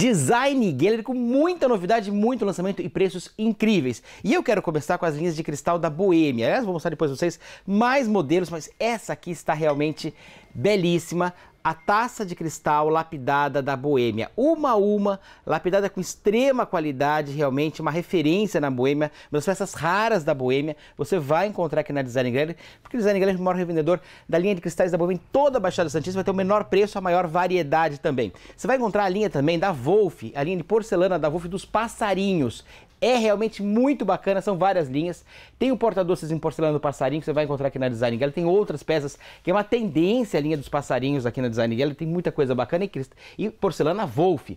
Design Gallery com muita novidade, muito lançamento e preços incríveis. E eu quero começar com as linhas de cristal da Boêmia. Aliás, vou mostrar depois pra vocês mais modelos, mas essa aqui está realmente belíssima a taça de cristal lapidada da Boêmia. Uma a uma, lapidada com extrema qualidade, realmente uma referência na Boêmia, uma das peças raras da Boêmia. Você vai encontrar aqui na Design Gallery, porque o Design Gallery é o maior revendedor da linha de cristais da Boêmia em toda a Baixada Santista, vai ter o menor preço, a maior variedade também. Você vai encontrar a linha também da Wolf, a linha de porcelana da Wolf dos passarinhos. É realmente muito bacana, são várias linhas. Tem o porta-doces em porcelana do passarinho, que você vai encontrar aqui na Design Gallery. Tem outras peças, que é uma tendência a linha dos passarinhos aqui na Design Gallery. Tem muita coisa bacana e, e porcelana Wolf.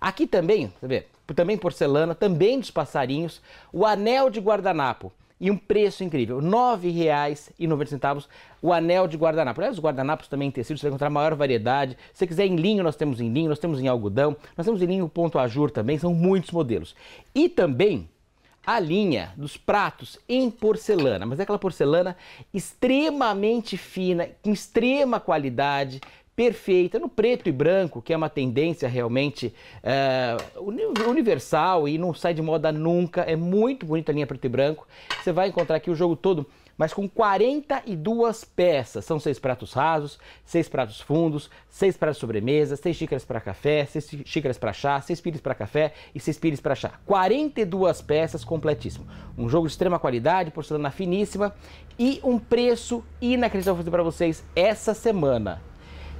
Aqui também, você vê, também porcelana, também dos passarinhos. O anel de guardanapo e um preço incrível, R$ 9,90 o anel de guardanapo. Aliás, os guardanapos também em tecido, você vai encontrar maior variedade. Se você quiser em linho, nós temos em linho, nós temos em algodão, nós temos em linho ponto ajur também, são muitos modelos. E também a linha dos pratos em porcelana, mas é aquela porcelana extremamente fina, com extrema qualidade, perfeita, no preto e branco, que é uma tendência realmente eh, universal e não sai de moda nunca. É muito bonita a linha preto e branco. Você vai encontrar aqui o jogo todo, mas com 42 peças. São seis pratos rasos, seis pratos fundos, seis pratos sobremesas, sobremesa, seis xícaras para café, seis xícaras para chá, seis pires para café e seis pires para chá. 42 peças completíssimo. Um jogo de extrema qualidade, porcelana finíssima e um preço inacreditável para vocês essa semana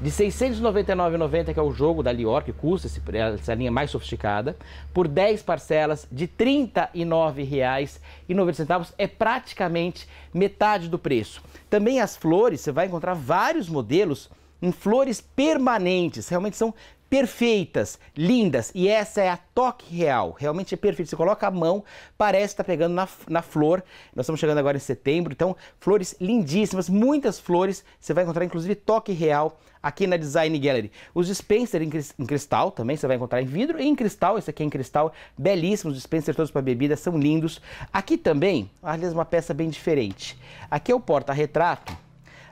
de 699,90, que é o jogo da Lior, que custa esse, essa linha mais sofisticada, por 10 parcelas de R$ 39,90 é praticamente metade do preço. Também as flores, você vai encontrar vários modelos em flores permanentes, realmente são perfeitas, lindas. E essa é a toque real. Realmente é perfeito. Você coloca a mão, parece que está pegando na, na flor. Nós estamos chegando agora em setembro, então flores lindíssimas, muitas flores. Você vai encontrar inclusive toque real aqui na Design Gallery. Os dispensers em, cristal também você vai encontrar em vidro e em cristal. Esse aqui é em cristal, belíssimos dispensers todos para bebida, são lindos. Aqui também, aliás, uma peça bem diferente. Aqui é o porta-retrato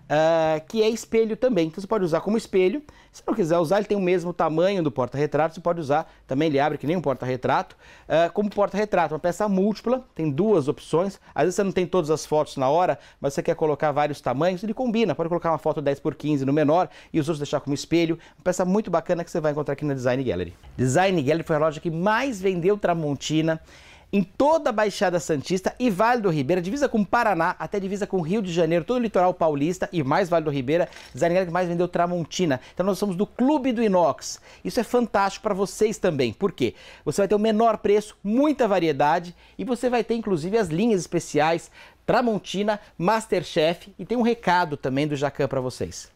uh, que é espelho também. Então você pode usar como espelho. Se não quiser usar, ele tem o mesmo tamanho do porta-retrato. Você pode usar também, ele abre que nem um porta-retrato, uh, como porta-retrato. Uma peça múltipla, tem duas opções. Às vezes você não tem todas as fotos na hora, mas você quer colocar vários tamanhos, ele combina. Pode colocar uma foto 10 por 15 no menor e os outros deixar como espelho. Uma peça muito bacana que você vai encontrar aqui na Design Gallery. Design Gallery foi a loja que mais vendeu Tramontina em toda a Baixada Santista e Vale do Ribeira, divisa com Paraná, até divisa com Rio de Janeiro, todo o litoral paulista e mais Vale do Ribeira, designer que mais vendeu Tramontina. Então nós somos do Clube do Inox. Isso é fantástico para vocês também. Por quê? Você vai ter o menor preço, muita variedade e você vai ter inclusive as linhas especiais Tramontina, Masterchef e tem um recado também do Jacan para vocês.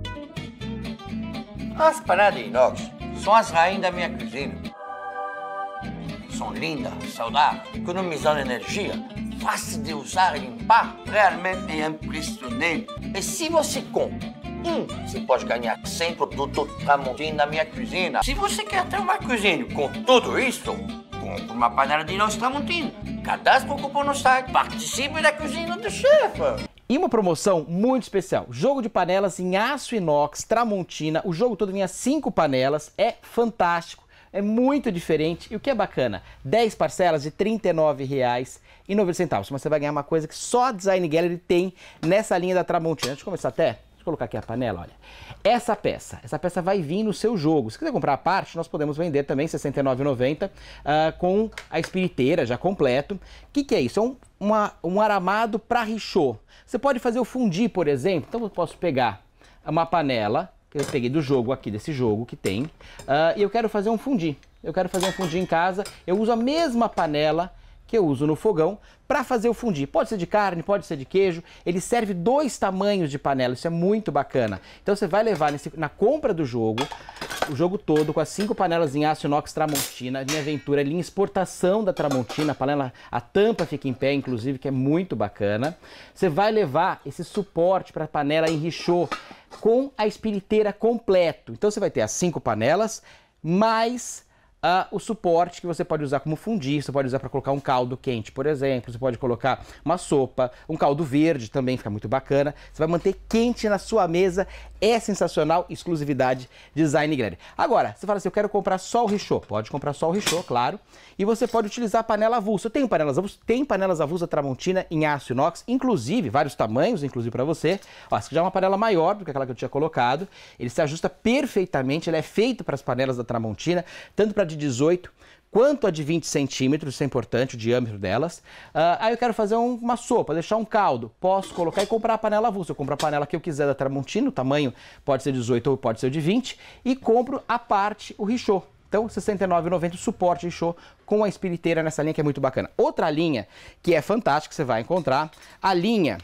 As paradas inox são as rainhas da minha cozinha são lindas, saudáveis, economizando energia, fácil de usar e limpar, realmente é impressionante. E se você compra um, você pode ganhar 100 produtos Tramontina na minha cozinha. Se você quer ter uma cozinha com tudo isso, compre uma panela de nós Tramontina. Cadastre o cupom no site, participe da cozinha do chefe. E uma promoção muito especial. Jogo de panelas em aço inox, Tramontina. O jogo todo vinha cinco panelas. É fantástico. É muito diferente. E o que é bacana? 10 parcelas de R$ 39,90. Mas você vai ganhar uma coisa que só a Design Gallery tem nessa linha da Tramontina. Deixa eu começar até. Deixa eu colocar aqui a panela, olha. Essa peça, essa peça vai vir no seu jogo. Se quiser comprar a parte, nós podemos vender também R$ 69,90 uh, com a espiriteira já completo. O que, que é isso? É um, uma, um aramado para richô. Você pode fazer o fundi, por exemplo. Então eu posso pegar uma panela, eu peguei do jogo aqui, desse jogo que tem, uh, e eu quero fazer um fundi. Eu quero fazer um fundi em casa, eu uso a mesma panela que eu uso no fogão para fazer o fundi. Pode ser de carne, pode ser de queijo, ele serve dois tamanhos de panela, isso é muito bacana. Então você vai levar nesse, na compra do jogo, o jogo todo com as cinco panelas em aço inox Tramontina, minha aventura ali é em exportação da Tramontina, a panela, a tampa fica em pé, inclusive, que é muito bacana. Você vai levar esse suporte para a panela em richô com a espiriteira completo. Então você vai ter as cinco panelas, mais Uh, o suporte que você pode usar como fundir, você pode usar para colocar um caldo quente, por exemplo, você pode colocar uma sopa, um caldo verde também fica muito bacana. Você vai manter quente na sua mesa, é sensacional, exclusividade Design Grande. Agora, você fala assim, eu quero comprar só o richô, pode comprar só o richô, claro, e você pode utilizar a panela avulsa. Eu tenho panelas avulsas, tem panelas avulsa Tramontina em aço inox, inclusive, vários tamanhos, inclusive para você. Ó, essa aqui já é uma panela maior do que aquela que eu tinha colocado, ele se ajusta perfeitamente, ele é feito para as panelas da Tramontina, tanto para de 18 quanto a de 20 centímetros, isso é importante, o diâmetro delas. Uh, aí eu quero fazer um, uma sopa, deixar um caldo. Posso colocar e comprar a panela avulsa. Eu compro a panela que eu quiser da Tramontina, o tamanho pode ser 18 ou pode ser de 20, e compro a parte, o richô. Então, R$ 69,90 suporte richô com a espiriteira nessa linha que é muito bacana. Outra linha que é fantástica, que você vai encontrar, a linha...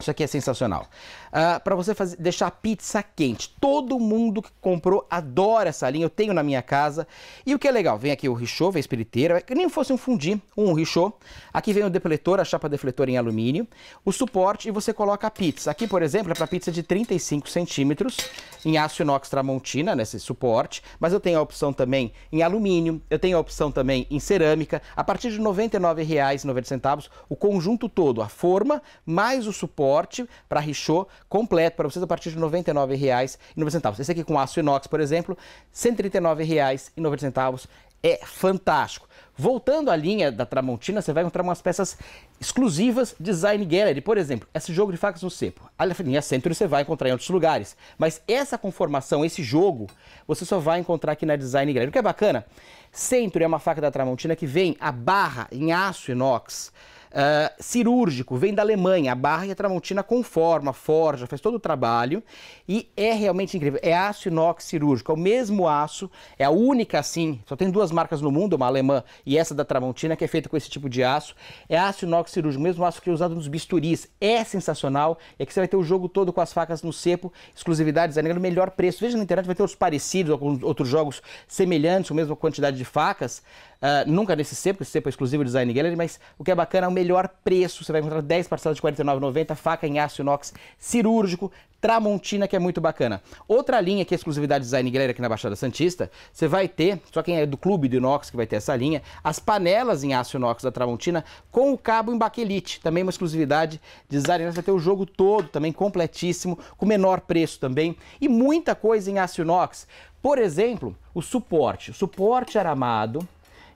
Isso aqui é sensacional uh, ah, para você fazer, deixar a pizza quente. Todo mundo que comprou adora essa linha, eu tenho na minha casa. E o que é legal, vem aqui o richô, vem a espiriteira, que nem fosse um fundi, um richô. Aqui vem o defletor, a chapa defletora em alumínio, o suporte e você coloca a pizza. Aqui, por exemplo, é para pizza de 35 centímetros, em aço inox tramontina, nesse suporte, mas eu tenho a opção também em alumínio, eu tenho a opção também em cerâmica, a partir de R$ 99,90 o conjunto todo, a forma mais o suporte para richô, completo para vocês a partir de R$ 99,90. Esse aqui com aço inox, por exemplo, R$ 139,90 é fantástico. Voltando à linha da Tramontina, você vai encontrar umas peças exclusivas Design Gallery. Por exemplo, esse jogo de facas no sepo. A linha Century você vai encontrar em outros lugares. Mas essa conformação, esse jogo, você só vai encontrar aqui na Design Gallery. O que é bacana, Century é uma faca da Tramontina que vem a barra em aço inox Uh, cirúrgico, vem da Alemanha, a barra e a tramontina conforma, forja, faz todo o trabalho e é realmente incrível. É aço inox cirúrgico, é o mesmo aço, é a única assim, só tem duas marcas no mundo, uma alemã e essa da tramontina, que é feita com esse tipo de aço. É aço inox cirúrgico, mesmo aço que é usado nos bisturis. É sensacional, é que você vai ter o jogo todo com as facas no cepo, exclusividades, é melhor preço. Veja na internet, vai ter outros parecidos, alguns outros jogos semelhantes, com a mesma quantidade de facas, uh, nunca nesse cepo, esse cepo é exclusivo design gallery, mas o que é bacana é o melhor preço. Você vai encontrar 10 parcelas de R$ 49,90, faca em aço inox cirúrgico, Tramontina, que é muito bacana. Outra linha que é exclusividade design galera aqui na Baixada Santista, você vai ter, só quem é do clube do inox que vai ter essa linha, as panelas em aço inox da Tramontina com o cabo em baquelite, também uma exclusividade design. Você vai ter o jogo todo também completíssimo, com menor preço também e muita coisa em aço inox. Por exemplo, o suporte, o suporte aramado.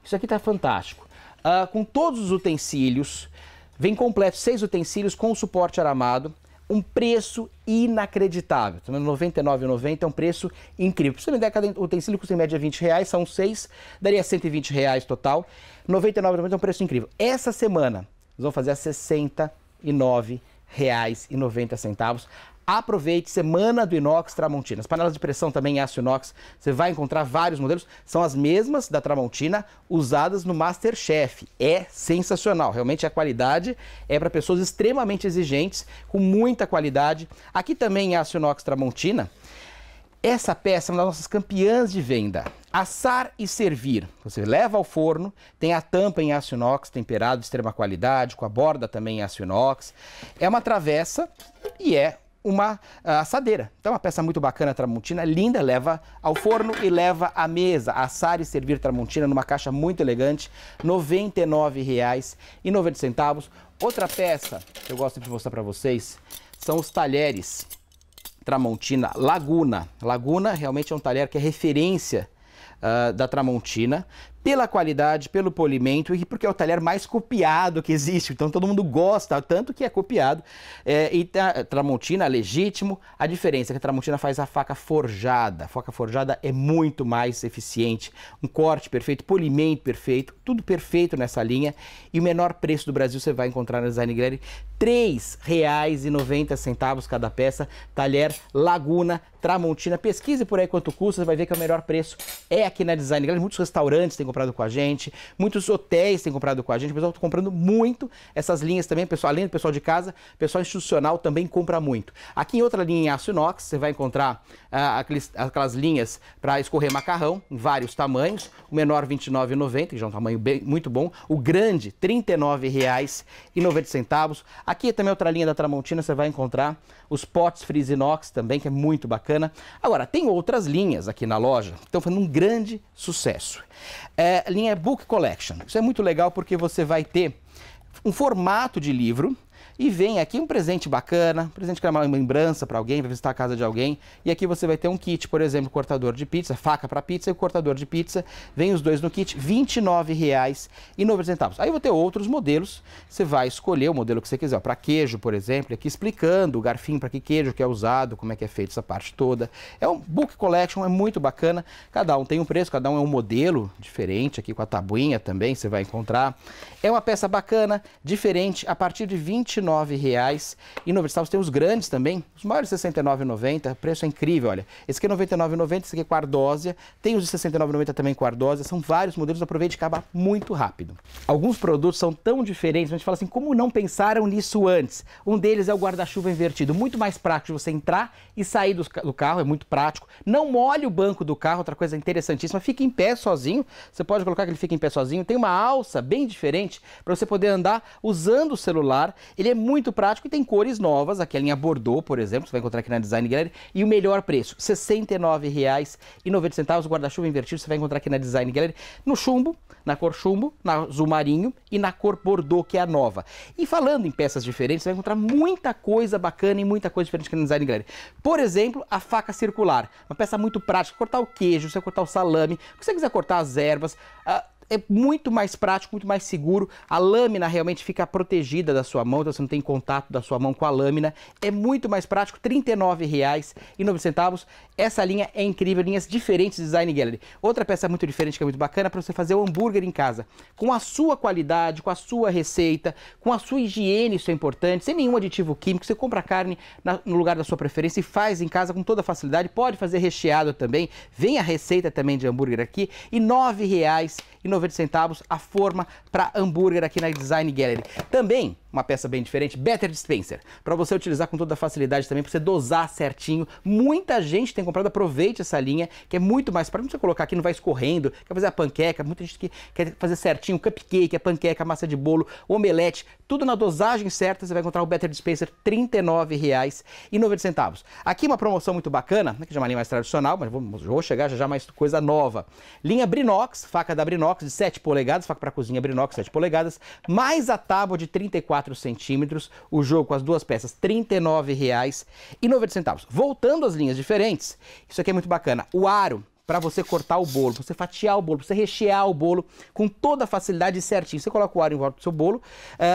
Isso aqui tá fantástico uh, com todos os utensílios. Vem completo, seis utensílios com suporte aramado. Um preço inacreditável. Então, R$ 99,90 é um preço incrível. se você me der cada utensílio custa em média 20 reais, são seis, daria 120 reais total. R$ 99,90 é um preço incrível. Essa semana, nós vamos fazer a R$ 69,90 reais e noventa centavos. Aproveite, semana do inox Tramontina. As panelas de pressão também em aço inox, você vai encontrar vários modelos, são as mesmas da Tramontina usadas no Masterchef. É sensacional, realmente a qualidade é para pessoas extremamente exigentes, com muita qualidade. Aqui também em aço inox Tramontina, essa peça é uma das nossas campeãs de venda. Assar e servir. Você leva ao forno, tem a tampa em aço inox, temperado de extrema qualidade, com a borda também em aço inox. É uma travessa e é uma ah, assadeira. Então, uma peça muito bacana, Tramontina, é linda, leva ao forno e leva à mesa. Assar e servir Tramontina numa caixa muito elegante, R$ 99,90. Outra peça que eu gosto de mostrar para vocês são os talheres Tramontina Laguna. Laguna realmente é um talher que é referência Uh, da Tramontina pela qualidade, pelo polimento e porque é o talher mais copiado que existe. Então todo mundo gosta, tanto que é copiado. É, e a Tramontina, é legítimo. A diferença é que a Tramontina faz a faca forjada. A faca forjada é muito mais eficiente. Um corte perfeito, polimento perfeito, tudo perfeito nessa linha. E o menor preço do Brasil você vai encontrar na Design Gallery. R$ 3,90 cada peça. Talher Laguna Tramontina. Pesquise por aí quanto custa, você vai ver que o melhor preço é aqui na Design Gallery. Muitos restaurantes têm comprado com a gente, muitos hotéis têm comprado com a gente, o pessoal está comprando muito essas linhas também, pessoal, além do pessoal de casa, pessoal institucional também compra muito. Aqui em outra linha em aço inox, você vai encontrar ah, aqueles, aquelas linhas para escorrer macarrão, em vários tamanhos, o menor R$ 29,90, que já é um tamanho bem, muito bom, o grande R$ 39,90. Aqui também outra linha da Tramontina, você vai encontrar os potes Freeze Inox também, que é muito bacana. Agora, tem outras linhas aqui na loja, então foi um grande sucesso. É, é, linha é Book Collection. Isso é muito legal porque você vai ter um formato de livro e vem aqui um presente bacana, um presente que é uma lembrança para alguém, vai visitar a casa de alguém. E aqui você vai ter um kit, por exemplo, cortador de pizza, faca para pizza e cortador de pizza. Vem os dois no kit, R$ 29,90. Aí eu vou ter outros modelos, você vai escolher o modelo que você quiser, para queijo, por exemplo, aqui explicando o garfinho para que queijo que é usado, como é que é feito essa parte toda. É um book collection, é muito bacana. Cada um tem um preço, cada um é um modelo diferente aqui com a tabuinha também, você vai encontrar. É uma peça bacana, diferente, a partir de R$ 29,90 e você Tem os grandes também, os maiores R$ 69,90. Preço é incrível, olha. Esse aqui é R$ 99,90, esse aqui é com ardósia. Tem os de R$ 69,90 também com ardósia. São vários modelos, aproveite e acaba muito rápido. Alguns produtos são tão diferentes, a gente fala assim, como não pensaram nisso antes? Um deles é o guarda-chuva invertido. Muito mais prático você entrar e sair do, do carro, é muito prático. Não molhe o banco do carro, outra coisa interessantíssima. Fica em pé sozinho, você pode colocar que ele fica em pé sozinho. Tem uma alça bem diferente para você poder andar usando o celular. Ele é muito prático e tem cores novas, aqui a linha Bordeaux, por exemplo, você vai encontrar aqui na Design Gallery, e o melhor preço, R$ 69,90, o guarda-chuva invertido você vai encontrar aqui na Design Gallery, no chumbo, na cor chumbo, na azul marinho e na cor Bordeaux, que é a nova. E falando em peças diferentes, você vai encontrar muita coisa bacana e muita coisa diferente aqui na Design Gallery. Por exemplo, a faca circular, uma peça muito prática, cortar o queijo, você cortar o salame, se você quiser cortar as ervas... Uh, é muito mais prático, muito mais seguro. A lâmina realmente fica protegida da sua mão, então você não tem contato da sua mão com a lâmina. É muito mais prático, R$ 39,09. Essa linha é incrível, linhas diferentes Design Gallery. Outra peça muito diferente que é muito bacana é para você fazer o um hambúrguer em casa. Com a sua qualidade, com a sua receita, com a sua higiene, isso é importante, sem nenhum aditivo químico. Você compra a carne na, no lugar da sua preferência e faz em casa com toda facilidade. Pode fazer recheado também. Vem a receita também de hambúrguer aqui e R$ 9,00 R$ 90,90 a forma para hambúrguer aqui na Design Gallery. Também uma peça bem diferente, Better Dispenser, para você utilizar com toda facilidade também, para você dosar certinho. Muita gente tem comprado, aproveite essa linha, que é muito mais para você colocar aqui, não vai escorrendo, quer fazer a panqueca, muita gente que quer fazer certinho, cupcake, a panqueca, a massa de bolo, omelete, tudo na dosagem certa, você vai encontrar o Better Dispenser R$ 39,90. Aqui uma promoção muito bacana, né, que já é uma linha mais tradicional, mas vou chegar já já mais coisa nova. Linha Brinox, faca da Brinox de 7 polegadas, faca para cozinha Brinox 7 polegadas, mais a tábua de 34 4 centímetros. O jogo com as duas peças, R$ 39,90. Voltando às linhas diferentes, isso aqui é muito bacana. O aro para você cortar o bolo, pra você fatiar o bolo, pra você rechear o bolo com toda a facilidade certinho. Você coloca o ar em volta do seu bolo, uh,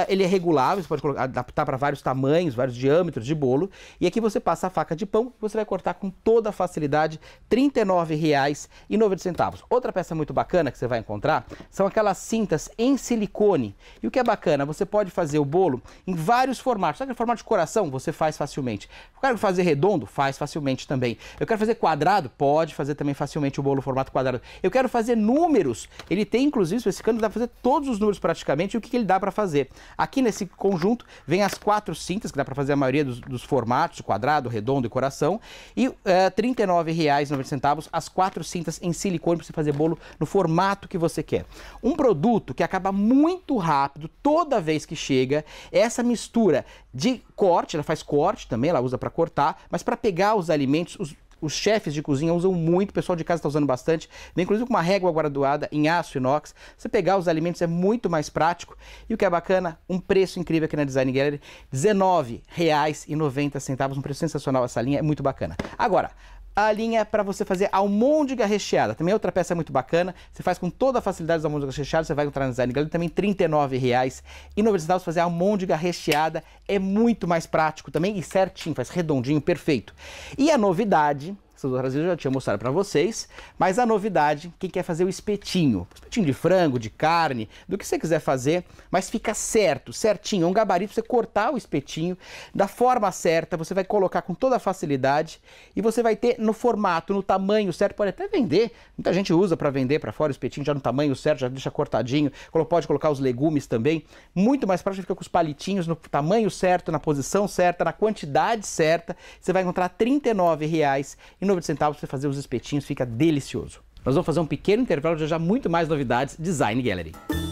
ele é regulável, você pode colocar, adaptar para vários tamanhos, vários diâmetros de bolo. E aqui você passa a faca de pão, você vai cortar com toda a facilidade, R$ 39,90. Outra peça muito bacana que você vai encontrar são aquelas cintas em silicone. E o que é bacana, você pode fazer o bolo em vários formatos. Sabe aquele formato de coração? Você faz facilmente. Eu quero fazer redondo? Faz facilmente também. Eu quero fazer quadrado? Pode fazer também facilmente facilmente o bolo formato quadrado. Eu quero fazer números. Ele tem, inclusive, esse cano dá para fazer todos os números praticamente. E o que, que ele dá para fazer? Aqui nesse conjunto vem as quatro cintas, que dá para fazer a maioria dos, dos, formatos, quadrado, redondo e coração. E é, R$ é, 39,90 as quatro cintas em silicone para você fazer bolo no formato que você quer. Um produto que acaba muito rápido toda vez que chega. É essa mistura de corte, ela faz corte também, ela usa para cortar, mas para pegar os alimentos, os os chefes de cozinha usam muito, o pessoal de casa está usando bastante. Vem né, inclusive com uma régua graduada em aço inox. Você pegar os alimentos é muito mais prático. E o que é bacana, um preço incrível aqui na Design Gallery, R$19,90. Um preço sensacional essa linha, é muito bacana. Agora, a linha é para você fazer almôndega recheada. Também é outra peça muito bacana. Você faz com toda a facilidade da almôndega recheada. Você vai encontrar no Design Gallery também R$ 39,90. centavos fazer a almôndega recheada é muito mais prático também e certinho, faz redondinho, perfeito. E a novidade Sul do Brasil já tinha mostrado para vocês. Mas a novidade, quem quer fazer o espetinho, espetinho de frango, de carne, do que você quiser fazer, mas fica certo, certinho, é um gabarito pra você cortar o espetinho da forma certa, você vai colocar com toda facilidade e você vai ter no formato, no tamanho certo, pode até vender. Muita gente usa para vender para fora o espetinho já no tamanho certo, já deixa cortadinho, pode colocar os legumes também. Muito mais prático, fica com os palitinhos no tamanho certo, na posição certa, na quantidade certa. Você vai encontrar R$ 39,90 99 centavos para fazer os espetinhos, fica delicioso. Nós vamos fazer um pequeno intervalo, já já muito mais novidades Design Gallery.